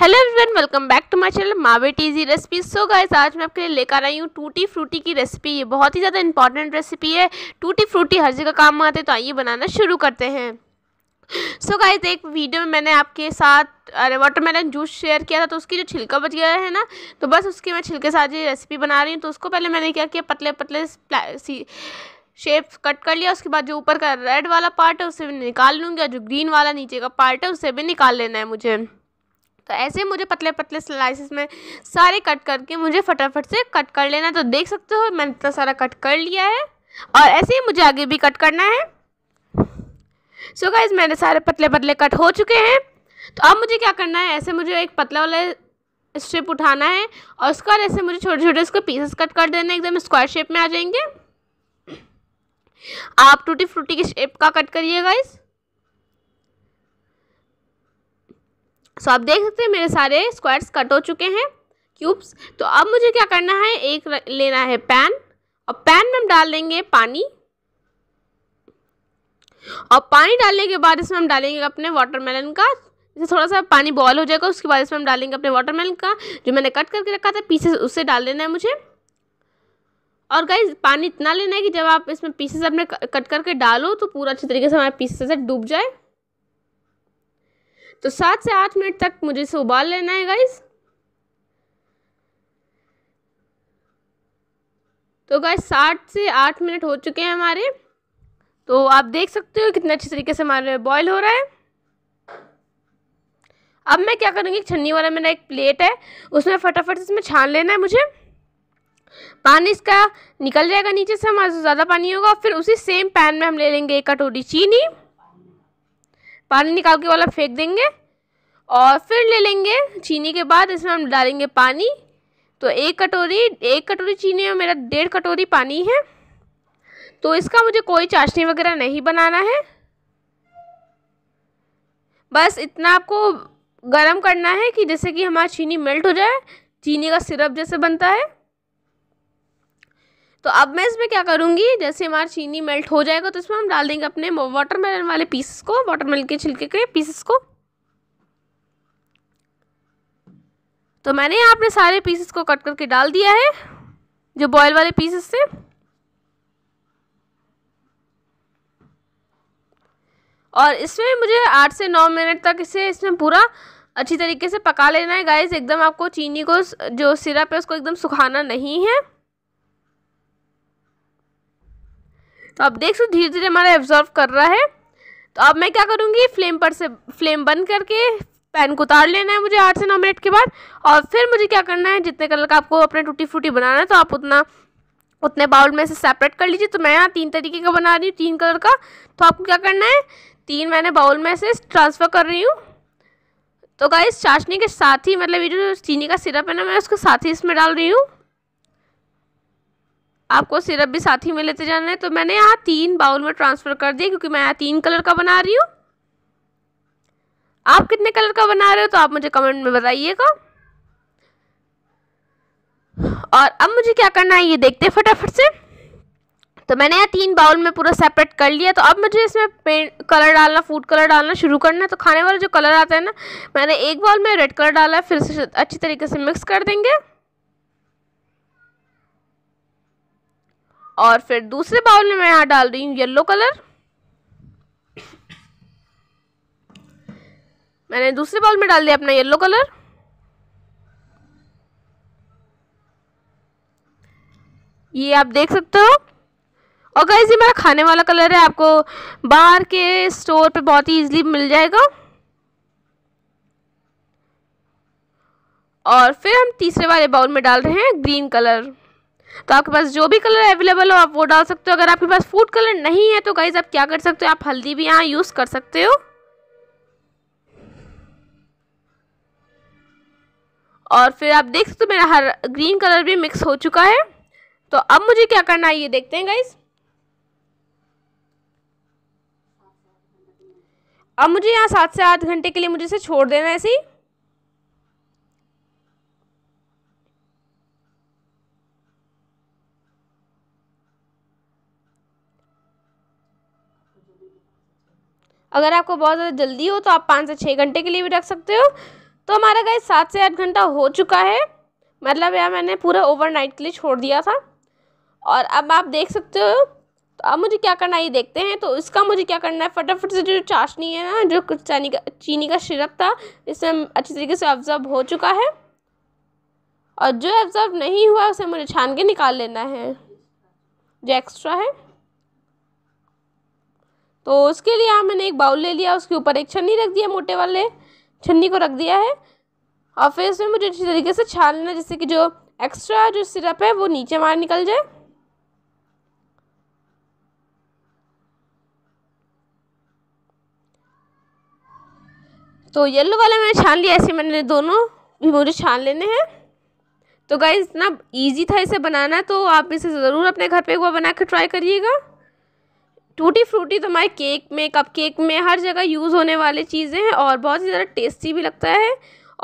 Hello everyone welcome back to my channel मावेट easy recipe so guys आज मैं आपके लिए लेकर आई हूँ टूटी फ्रूटी की रेसिपी ये बहुत ही ज़्यादा इंपॉर्टेंट रेसिपी है टूटी फ्रूटी हर जगह काम आते हैं तो आइए बनाना शुरू करते हैं सो so गाइस एक वीडियो में मैंने आपके साथ अरे वाटरमेलन जूस शेयर किया था तो उसकी जो छिलका बच गया है ना तो बस उसकी मैं छिलके साथ ये रेसिपी बना रही हूँ तो उसको पहले मैंने क्या किया पतले पतले शेप कट कर लिया उसके बाद जो ऊपर का रेड वाला पार्ट है उसे भी निकाल लूँगी और जो ग्रीन वाला नीचे का पार्ट है उसे भी निकाल लेना है मुझे तो ऐसे मुझे पतले पतले स्लाइसिस में सारे कट करके मुझे फटाफट से कट कर लेना तो देख सकते हो मैंने इतना सारा कट कर लिया है और ऐसे ही मुझे आगे भी कट करना है सो so गाइज मेरे सारे पतले पतले कट हो चुके हैं तो अब मुझे क्या करना है ऐसे मुझे एक पतला वाला स्ट्रिप उठाना है और उसके बाद ऐसे मुझे छोटे छोटे उसके पीसेस कट कर देना एकदम स्क्वायर शेप में आ जाएंगे आप टूटी फ्रूटी की शेप का कट करिए गाइज़ सो आप देख सकते हैं मेरे सारे स्क्वायर्स कट हो चुके हैं क्यूब्स तो अब मुझे क्या करना है एक लेना है पैन और पैन में हम डाल देंगे पानी और पानी डालने के बाद इसमें हम डालेंगे अपने वाटरमेलन का जैसे थोड़ा सा पानी बॉयल हो जाएगा उसके बाद इसमें हम डालेंगे अपने वाटरमेलन का जो मैंने कट करके रखा था पीसेस उससे डाल देना है मुझे और गाइज पानी इतना लेना है कि जब आप इसमें पीसेस अपने कट करके डालो तो पूरा अच्छे तरीके से हमारे पीसेस से डूब जाए तो सात से आठ मिनट तक मुझे इसे उबाल लेना है गाइस तो गाइस सात से आठ मिनट हो चुके हैं हमारे तो आप देख सकते हो कितने अच्छे तरीके से हमारे बॉयल हो रहा है अब मैं क्या करूँगी छन्नी वाला मेरा एक प्लेट है उसमें फटाफट इसमें छान लेना है मुझे पानी इसका निकल जाएगा नीचे से हमारा ज़्यादा पानी होगा और फिर उसी सेम पैन में हम ले लेंगे एक कटोरी चीनी पानी निकाल के वाला फेंक देंगे और फिर ले लेंगे चीनी के बाद इसमें हम डालेंगे पानी तो एक कटोरी एक कटोरी चीनी में मेरा डेढ़ कटोरी पानी है तो इसका मुझे कोई चाशनी वगैरह नहीं बनाना है बस इतना आपको गरम करना है कि जैसे कि हमारा चीनी मेल्ट हो जाए चीनी का सिरप जैसे बनता है तो अब मैं इसमें क्या करूँगी जैसे हमारा चीनी मेल्ट हो जाएगा तो इसमें हम डाल देंगे अपने वाटरमेलन वाले पीसेस को वाटरमेलन के छिलके के पीसेस को तो मैंने यहाँ अपने सारे पीसेस को कट करके डाल दिया है जो बॉयल वाले पीसेस थे और इसमें मुझे आठ से नौ मिनट तक इसे इसमें पूरा अच्छी तरीके से पका लेना है गाइस एकदम आपको चीनी को जो सिरप है उसको एकदम सुखाना नहीं है तो आप देख सकते धीरे धीरे हमारा एब्जॉर्व कर रहा है तो अब मैं क्या करूँगी फ्लेम पर से फ्लेम बंद करके पैन को उतार लेना है मुझे आठ से नौ मिनट के बाद और फिर मुझे क्या करना है जितने कलर का आपको अपने टूटी फूटी बनाना है तो आप उतना उतने बाउल में से सेपरेट कर लीजिए तो मैं यहाँ तीन तरीके का बना रही हूँ तीन कलर का तो आपको क्या करना है तीन मैंने बाउल में से ट्रांसफ़र कर रही हूँ तो गाइस चाशनी के साथ ही मतलब ये जो चीनी का सिरप है ना मैं उसको साथ ही इसमें डाल रही हूँ आपको सिरप भी साथ ही में लेते जाना है तो मैंने यहाँ तीन बाउल में ट्रांसफ़र कर दिया क्योंकि मैं यहाँ तीन कलर का बना रही हूँ आप कितने कलर का बना रहे हो तो आप मुझे कमेंट में बताइएगा और अब मुझे क्या करना है ये देखते हैं फटाफट से तो मैंने यहाँ तीन बाउल में पूरा सेपरेट कर लिया तो अब मुझे इसमें पेंट कलर डालना फूड कलर डालना शुरू करना है तो खाने वाला जो कलर आता है ना मैंने एक बाउल में रेड कलर डाला है फिर से अच्छी तरीके से मिक्स कर देंगे और फिर दूसरे बाउल में मैं यहाँ डाल रही हूँ येलो कलर मैंने दूसरे बाउल में डाल दिया अपना येलो कलर ये आप देख सकते हो और गाइज ये मेरा खाने वाला कलर है आपको बाहर के स्टोर पे बहुत ही इजीली मिल जाएगा और फिर हम तीसरे वाले बाउल में डाल रहे हैं ग्रीन कलर तो आपके पास जो भी कलर अवेलेबल हो आप वो डाल सकते हो अगर आपके पास फूड कलर नहीं है तो गाइज़ आप क्या कर सकते हो आप हल्दी भी यहाँ यूज़ कर सकते हो और फिर आप देख सकते हो मेरा हर ग्रीन कलर भी मिक्स हो चुका है तो अब मुझे क्या करना है ये देखते हैं गाइज़ अब मुझे यहाँ सात से आठ घंटे के लिए मुझे इसे छोड़ देना ऐसे ही अगर आपको बहुत ज़्यादा जल्दी हो तो आप पाँच से छः घंटे के लिए भी रख सकते हो तो हमारा गाइज सात से आठ घंटा हो चुका है मतलब यह मैंने पूरा ओवरनाइट के लिए छोड़ दिया था और अब आप देख सकते हो तो अब मुझे क्या करना है ये देखते हैं तो इसका मुझे क्या करना है फटाफट से जो चाशनी है ना जो चीनी का चीनी का सिरप था इससे अच्छी तरीके से ऑब्जर्व हो चुका है और जो ऑब्जर्व नहीं हुआ उसे मुझे छान के निकाल लेना है जो एक्स्ट्रा है तो उसके लिए यहाँ मैंने एक बाउल ले लिया उसके ऊपर एक छन्नी रख दिया मोटे वाले छन्नी को रख दिया है और फिर इसमें मुझे अच्छी तरीके से छान लेना जिससे कि जो एक्स्ट्रा जो सिरप है वो नीचे बाहर निकल जाए तो येलो वाला मैंने छान लिया ऐसे मैंने दोनों भी मुझे छान लेने हैं तो गाइज इतना इजी था इसे बनाना तो आप इसे ज़रूर अपने घर पे एक बार बना कर ट्राई करिएगा टूटी फ्रूटी तो हमारे केक में कप केक में हर जगह यूज़ होने वाली चीज़ें हैं और बहुत ही ज़्यादा टेस्टी भी लगता है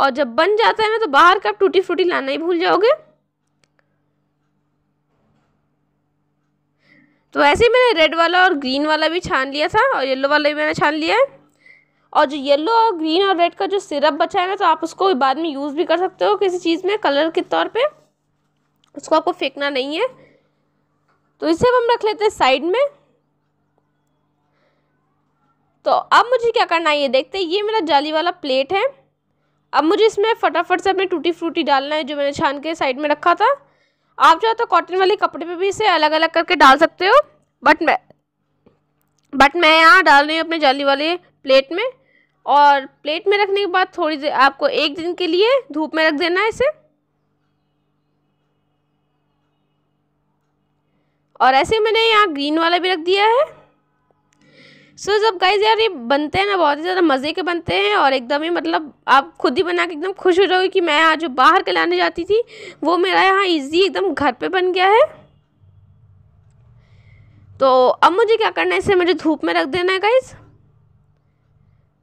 और जब बन जाता है ना तो बाहर का टूटी फ्रूटी लाना ही भूल जाओगे तो ऐसे ही मैंने रेड वाला और ग्रीन वाला भी छान लिया था और येलो वाला भी मैंने छान लिया है और जो येलो और ग्रीन और रेड का जो सिरप बचा है ना तो आप उसको बाद में यूज़ भी कर सकते हो किसी चीज़ में कलर के तौर पे उसको आपको फेंकना नहीं है तो इसे हम रख लेते हैं साइड में तो अब मुझे क्या करना है ये देखते हैं ये मेरा जाली वाला प्लेट है अब मुझे इसमें फटाफट से अपने टूटी फ्रूटी डालना है जो मैंने छान के साइड में रखा था आप है तो कॉटन वाले कपड़े पे भी इसे अलग अलग करके डाल सकते हो बट मैं बट मैं यहाँ डाल रही हूँ अपने जाली वाले प्लेट में और प्लेट में रखने के बाद थोड़ी देर आपको एक दिन के लिए धूप में रख देना है इसे और ऐसे मैंने यहाँ ग्रीन वाला भी रख दिया है सो so, जब गाइज यार ये बनते हैं ना बहुत ही ज़्यादा मज़े के बनते हैं और एकदम ही मतलब आप खुद ही बना के एकदम खुश हो जाओगे कि मैं यहाँ जो बाहर के लाने जाती थी वो मेरा यहाँ ईजी एकदम घर पे बन गया है तो अब मुझे क्या करना है इसे मुझे धूप में रख देना है गाइज़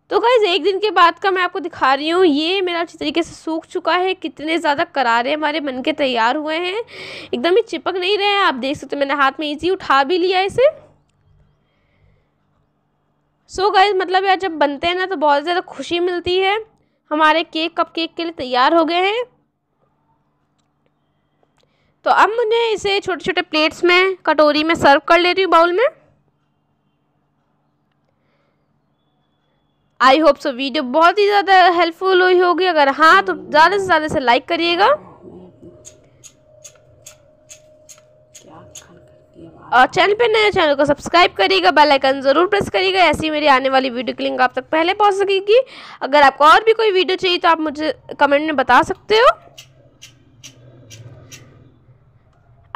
तो गाइज़ एक दिन के बाद का मैं आपको दिखा रही हूँ ये मेरा अच्छी तरीके से सूख चुका है कितने ज़्यादा करारे हमारे बन के तैयार हुए हैं एकदम ही चिपक नहीं रहे हैं आप देख सकते मैंने हाथ में ईजी उठा भी लिया इसे सो so गाइज मतलब यार जब बनते हैं ना तो बहुत ज़्यादा खुशी मिलती है हमारे केक कप केक के लिए तैयार हो गए हैं तो अब मुझे इसे छोटे छोटे प्लेट्स में कटोरी में सर्व कर ले रही हूँ बाउल में आई होप सो वीडियो बहुत ही ज़्यादा हेल्पफुल हुई होगी अगर हाँ तो ज़्यादा से ज़्यादा से लाइक करिएगा और चैनल पे नए चैनल को सब्सक्राइब करिएगा बेल आइकन ज़रूर प्रेस करिएगा ऐसी मेरी आने वाली वीडियो की लिंक आप तक पहले पहुंच सकेगी अगर आपको और भी कोई वीडियो चाहिए तो आप मुझे कमेंट में बता सकते हो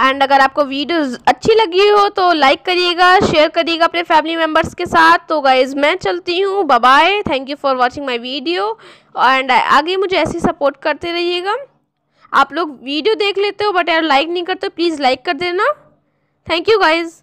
एंड अगर आपको वीडियो अच्छी लगी हो तो लाइक करिएगा शेयर करिएगा अपने फैमिली मेम्बर्स के साथ तो गाइज मैं चलती हूँ bye thank you for watching my video and आगे मुझे ऐसे सपोर्ट करते रहिएगा आप लोग वीडियो देख लेते हो बट यार लाइक नहीं करते प्लीज़ लाइक कर देना Thank you guys.